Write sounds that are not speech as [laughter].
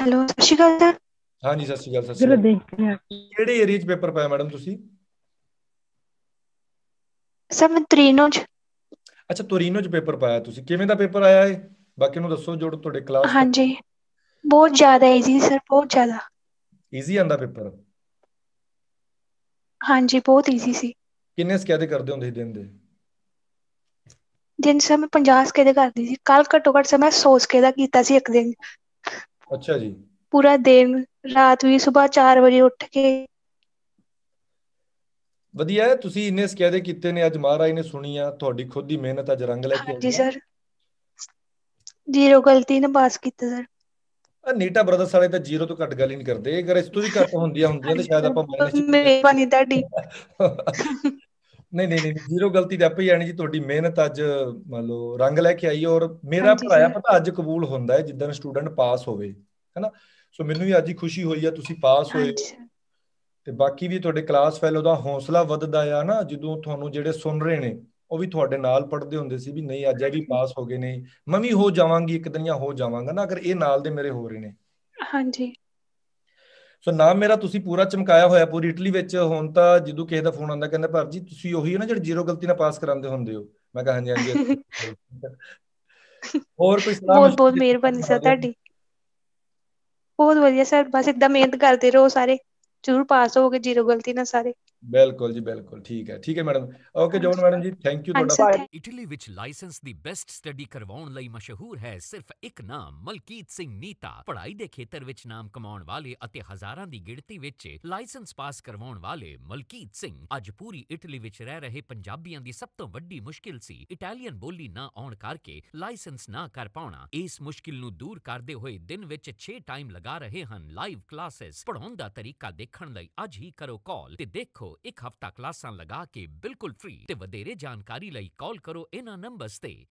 hello ਸਤਿ ਸ਼੍ਰੀ ਅਕਾਲ sir ਹਾਂਜੀ ਸਤਿ ਸ਼੍ਰੀ ਅਕਾਲ ਸਰ ਸ਼੍ਰੀ ਦੇਖਦੇ ਕਿਹੜੇ ਏਰੀਆ 'ਚ ਪੇਪਰ ਪਾਇਆ ਮੈਡਮ ਤੁਸੀਂ ਸਰ ਮੈਂ ਤਰੀਨੋ 'ਚ ਅੱਛਾ ਤੋਰੀਨੋ 'ਚ ਪੇਪਰ ਪਾਇਆ ਤੁਸੀਂ ਕਿਵੇਂ ਦਾ ਪੇਪਰ ਆਇਆ ਹੈ ਬਾਕੀ ਨੂੰ ਦੱਸੋ ਜੋ ਤੁਹਾਡੇ ਕਲਾਸ ਹਾਂਜੀ ਬਹੁਤ ਜ਼ਿਆਦਾ ਈਜ਼ੀ ਸਰ ਬਹੁਤ ਜ਼ਿਆਦਾ ਈਜ਼ੀ ਆਂਦਾ ਪੇਪਰ ਹਾਂਜੀ ਬਹੁਤ ਈਜ਼ੀ ਸੀ ਕਿੰਨੇ ਸਕੇਦੇ ਕਰਦੇ ਹੁੰਦੇ ਸੀ ਦਿਨ ਦੇ ਦਿਨ ਸਮੇਂ ਮੈਂ 50 ਸਕੇਦੇ ਕਰਦੀ ਸੀ ਕੱਲ ਘੱਟੋ ਘੱਟ ਸਮੇਂ 100 ਸਕੇਦਾ ਕੀਤਾ ਸੀ ਇੱਕ ਦਿਨ ਅੱਛਾ ਜੀ ਪੂਰਾ ਦਿਨ ਰਾਤ ਵੀ ਸਵੇਰ 4 ਵਜੇ ਉੱਠ ਕੇ ਵਧੀਆ ਤੁਸੀਂ ਇੰਨੇ ਸਕਿਆਦੇ ਕੀਤੇ ਨੇ ਅੱਜ ਮਹਾਰਾਜ ਨੇ ਸੁਣੀ ਆ ਤੁਹਾਡੀ ਖੁਦ ਦੀ ਮਿਹਨਤ ਅੱਜ ਰੰਗ ਲੈ ਕੇ ਆਈ ਜੀ ਸਰ ਜ਼ੀਰੋ ਗਲਤੀ ਨਾ ਪਾਸ ਕੀਤਾ ਸਰ ਨੀਟਾ ਬ੍ਰਦਰਸ ਵਾਲੇ ਤਾਂ ਜ਼ੀਰੋ ਤੋਂ ਘੱਟ ਗੱਲ ਹੀ ਨਹੀਂ ਕਰਦੇ ਅਗਰ ਇਸ ਤੋਂ ਵੀ ਘੱਟ ਹੁੰਦੀਆਂ ਹੁੰਦੀਆਂ ਤਾਂ ਸ਼ਾਇਦ ਆਪਾਂ ਮਾਈਨਸ ਮੇਰੀ ਪਾਣੀ ਤੁਹਾਡੀ [laughs] ਨਹੀਂ ਨਹੀਂ ਨਹੀਂ ਜ਼ੀਰੋ ਗਲਤੀ ਤੇ ਆਪੇ ਜਾਣੀ ਜੀ ਤੁਹਾਡੀ ਮਿਹਨਤ ਅੱਜ ਮੰਨ ਲਓ ਰੰਗ ਲੈ ਕੇ ਆਈ ਔਰ ਮੇਰਾ ਭਰਾਇਆ ਪਤਾ ਅੱਜ ਕਬੂਲ ਹੁੰਦਾ ਹੈ ਜਿੱਦਾਂ ਸਟੂਡੈਂਟ ਪਾਸ ਹੋਵੇ ਹੈਨਾ ਸੋ ਮੈਨੂੰ ਵੀ ਅੱਜ ਹੀ ਖੁਸ਼ੀ ਹੋਈ ਆ ਤੁਸੀਂ ਪਾਸ ਹੋਏ ਤੇ ਬਾਕੀ ਵੀ ਤੁਹਾਡੇ ਕਲਾਸ ਫੈਲੋ ਦਾ ਹੌਸਲਾ ਵੱਧਦਾ ਆ ਨਾ ਜਦੋਂ ਤੁਹਾਨੂੰ ਜਿਹੜੇ ਸੁਣ ਰਹੇ ਨੇ ਉਹ ਵੀ ਤੁਹਾਡੇ ਨਾਲ ਪੜਦੇ ਹੁੰਦੇ ਸੀ ਵੀ ਨਹੀਂ ਅੱਜ ਇਹ ਵੀ ਪਾਸ ਹੋ ਗਏ ਨੇ ਮੈਂ ਵੀ ਹੋ ਜਾਵਾਂਗੀ ਇੱਕ ਦਿਨ ਜਾਂ ਹੋ ਜਾਵਾਂਗਾ ਨਾ ਅਗਰ ਇਹ ਨਾਲ ਦੇ ਮੇਰੇ ਹੋ ਰਹੇ ਨੇ ਹਾਂਜੀ ਸੋ ਨਾਮ ਮੇਰਾ ਤੁਸੀਂ ਪੂਰਾ ਚਮਕਾਇਆ ਹੋਇਆ ਪੂਰੀ ਇਟਲੀ ਵਿੱਚ ਹੁਣ ਤਾਂ ਜਦੋਂ ਕਿਸੇ ਦਾ ਫੋਨ ਆਉਂਦਾ ਕਹਿੰਦਾ ਭਰ ਜੀ ਤੁਸੀਂ ਉਹੀ ਹੋ ਨਾ ਜਿਹੜੇ ਜ਼ੀਰੋ ਗਲਤੀ ਨਾਲ ਪਾਸ ਕਰਾਉਂਦੇ ਹੁੰਦੇ ਹੋ ਮੈਂ ਕਹਾਂ ਹਾਂਜੀ ਹਾਂਜੀ ਹੋਰ ਕੋਈ ਸਲਾਹ ਬਹੁਤ ਬਹੁਤ ਮਿਹਰਬਾਨੀ ਸਰ ਤੁਹਾਡੀ ਬਹੁਤ ਵਧੀਆ ਸਰ ਬਸ ਇਦਾਂ ਮਿਹਨਤ ਕਰਦੇ ਰਹੋ ਸਾਰੇ ਜ਼ਰੂਰ ਪਾਸ ਹੋਗੇ ਜ਼ੀਰੋ ਗਲਤੀ ਨਾਲ ਸਾਰੇ ਬਿਲਕੁਲ ਜੀ ਬਿਲਕੁਲ ਠੀਕ ਹੈ ਠੀਕ ਹੈ ਮੈਡਮ ਓਕੇ ਜੋਨ ਮੈਡਮ ਜੀ ਥੈਂਕ ਯੂ ਤੁਹਾਡਾ ਇਟਲੀ ਵਿੱਚ ਲਾਇਸੈਂਸ ਦੀ ਬੈਸਟ ਸਟੱਡੀ ਕਰਵਾਉਣ ਲਈ ਮਸ਼ਹੂਰ ਹੈ ਸਿਰਫ ਇੱਕ ਨਾਮ ਮਲਕੀਤ ਸਿੰਘ ਨੀਤਾ ਪੜ੍ਹਾਈ ਦੇ ਖੇਤਰ ਵਿੱਚ ਨਾਮ ਕਮਾਉਣ ਵਾਲੇ ਅਤੇ ਹਜ਼ਾਰਾਂ ਦੀ ਗਿਣਤੀ ਵਿੱਚ ਲਾਇਸੈਂਸ ਪਾਸ ਕਰਵਾਉਣ ਵਾਲੇ ਮਲਕੀਤ ਸਿੰਘ ਅੱਜ ਪੂਰੀ ਇਟਲੀ ਵਿੱਚ ਰਹਿ ਰਹੇ ਪੰਜਾਬੀਆਂ ਦੀ ਸਭ ਤੋਂ ਵੱਡੀ ਮੁਸ਼ਕਿਲ ਸੀ ਇਟਾਲੀਅਨ ਬੋਲੀ ਨਾ ਆਉਣ ਕਰਕੇ ਲਾਇਸੈਂਸ ਨਾ ਕਰ ਪਾਉਣਾ ਇਸ ਮੁਸ਼ਕਿਲ ਨੂੰ ਦੂਰ ਕਰਦੇ ਹੋਏ ਦਿਨ ਵਿੱਚ 6 ਟਾਈਮ ਲਗਾ ਰਹੇ ਹਨ ਲਾਈਵ ਕਲਾਸਿਸ ਪੜਾਉਣ ਦਾ ਤਰੀਕਾ ਦੇਖਣ ਲਈ ਅੱਜ ਹੀ ਕਰੋ ਕਾਲ ਤੇ ਦੇਖੋ ਇੱਕ ਹਫ਼ਤਾ ਕਲਾਸਾਂ ਲਗਾ ਕੇ ਬਿਲਕੁਲ ਫ੍ਰੀ ਤੇ ਵਧੇਰੇ ਜਾਣਕਾਰੀ ਲਈ ਕਾਲ ਕਰੋ ਇਹਨਾਂ ਨੰਬਰਸ ਤੇ